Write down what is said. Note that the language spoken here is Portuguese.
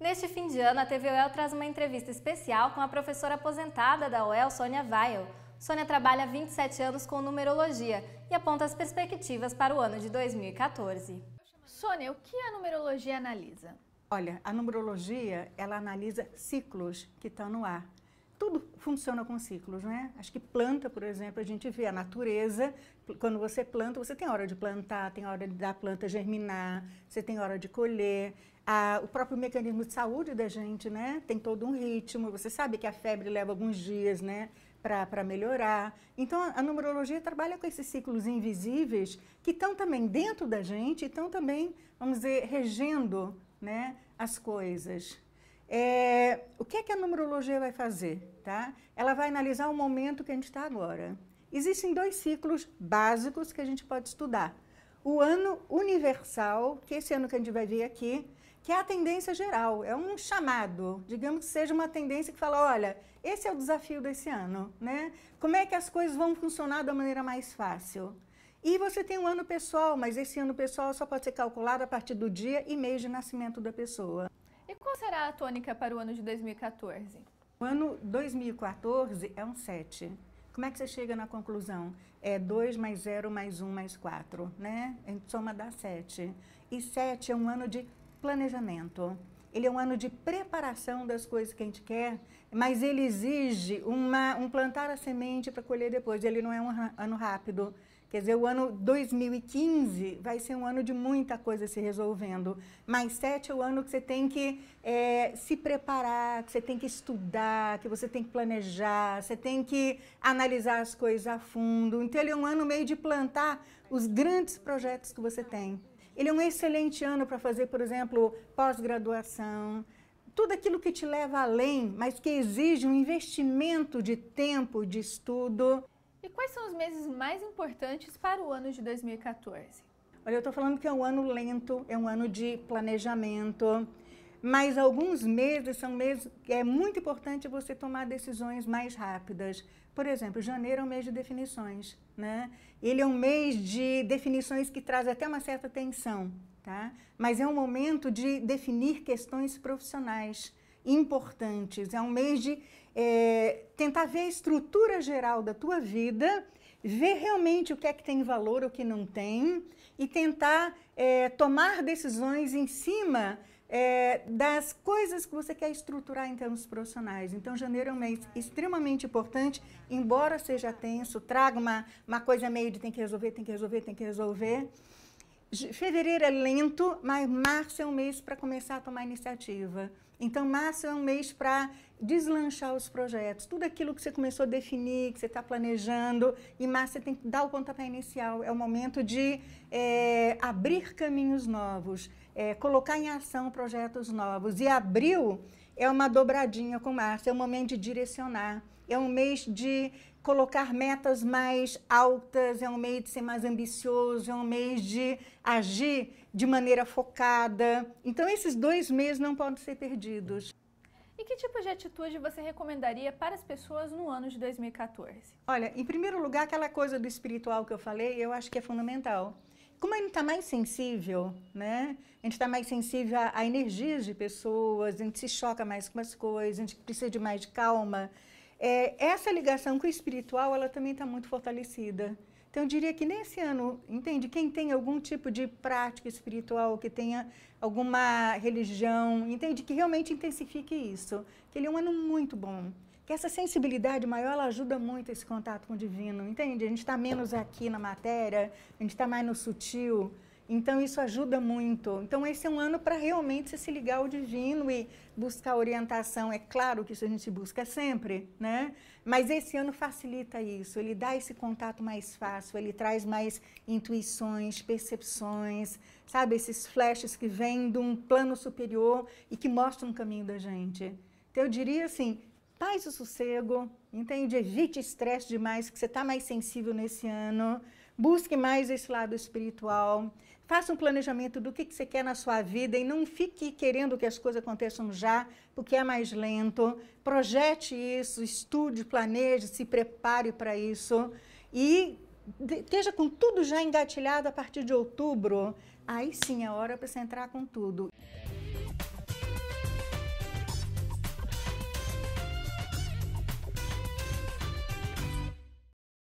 Neste fim de ano, a TV UEL traz uma entrevista especial com a professora aposentada da UEL, Sônia Weil. Sônia trabalha há 27 anos com numerologia e aponta as perspectivas para o ano de 2014. Sônia, o que a numerologia analisa? Olha, a numerologia, ela analisa ciclos que estão no ar tudo funciona com ciclos, né? Acho que planta, por exemplo, a gente vê a natureza. Quando você planta, você tem hora de plantar, tem hora da planta germinar, você tem hora de colher. Ah, o próprio mecanismo de saúde da gente, né? Tem todo um ritmo. Você sabe que a febre leva alguns dias, né? Para melhorar. Então, a numerologia trabalha com esses ciclos invisíveis que estão também dentro da gente e estão também, vamos dizer, regendo né, as coisas. É, o que, é que a numerologia vai fazer? Tá? Ela vai analisar o momento que a gente está agora. Existem dois ciclos básicos que a gente pode estudar. O ano universal, que é esse ano que a gente vai ver aqui, que é a tendência geral, é um chamado, digamos que seja uma tendência que fala, olha, esse é o desafio desse ano, né? Como é que as coisas vão funcionar da maneira mais fácil? E você tem um ano pessoal, mas esse ano pessoal só pode ser calculado a partir do dia e mês de nascimento da pessoa. E qual será a tônica para o ano de 2014? O ano 2014 é um 7. Como é que você chega na conclusão? É 2 mais 0 mais 1 mais 4, né? Em soma dá 7. E 7 é um ano de planejamento. Ele é um ano de preparação das coisas que a gente quer, mas ele exige uma, um plantar a semente para colher depois. Ele não é um ano rápido. Quer dizer, o ano 2015 vai ser um ano de muita coisa se resolvendo. Mais sete é o ano que você tem que é, se preparar, que você tem que estudar, que você tem que planejar, você tem que analisar as coisas a fundo. Então, ele é um ano meio de plantar os grandes projetos que você tem. Ele é um excelente ano para fazer, por exemplo, pós-graduação, tudo aquilo que te leva além, mas que exige um investimento de tempo, de estudo e quais são os meses mais importantes para o ano de 2014? Olha, eu estou falando que é um ano lento, é um ano de planejamento, mas alguns meses são meses que é muito importante você tomar decisões mais rápidas. Por exemplo, janeiro é um mês de definições, né? Ele é um mês de definições que traz até uma certa tensão, tá? Mas é um momento de definir questões profissionais importantes. É um mês de é, tentar ver a estrutura geral da tua vida, ver realmente o que é que tem valor, o que não tem, e tentar é, tomar decisões em cima é, das coisas que você quer estruturar em termos profissionais. Então, janeiro é um mês extremamente importante, embora seja tenso, traga uma, uma coisa meio de tem que resolver, tem que resolver, tem que resolver fevereiro é lento, mas março é um mês para começar a tomar iniciativa. Então, março é um mês para deslanchar os projetos, tudo aquilo que você começou a definir, que você está planejando, e março você tem que dar o pontapé inicial. É o momento de é, abrir caminhos novos, é, colocar em ação projetos novos. E abril é uma dobradinha com março, é um momento de direcionar, é um mês de colocar metas mais altas, é um mês de ser mais ambicioso, é um mês de agir de maneira focada. Então, esses dois meses não podem ser perdidos. E que tipo de atitude você recomendaria para as pessoas no ano de 2014? Olha, em primeiro lugar, aquela coisa do espiritual que eu falei, eu acho que é fundamental como a gente está mais sensível, né? A gente está mais sensível a, a energias de pessoas, a gente se choca mais com as coisas, a gente precisa de mais de calma. É, essa ligação com o espiritual, ela também está muito fortalecida. Então, eu diria que nesse ano, entende? Quem tem algum tipo de prática espiritual, que tenha alguma religião, entende? Que realmente intensifique isso. Que ele é um ano muito bom que essa sensibilidade maior ela ajuda muito esse contato com o divino, entende? A gente está menos aqui na matéria, a gente está mais no sutil. Então, isso ajuda muito. Então, esse é um ano para realmente se ligar ao divino e buscar orientação. É claro que isso a gente busca sempre, né? Mas esse ano facilita isso. Ele dá esse contato mais fácil, ele traz mais intuições, percepções, sabe? Esses flashes que vêm de um plano superior e que mostram o caminho da gente. Então, eu diria assim: paz e sossego, entende? Evite estresse demais, que você está mais sensível nesse ano. Busque mais esse lado espiritual. Faça um planejamento do que, que você quer na sua vida e não fique querendo que as coisas aconteçam já, porque é mais lento. Projete isso, estude, planeje, se prepare para isso. E esteja com tudo já engatilhado a partir de outubro. Aí sim é hora para você entrar com tudo.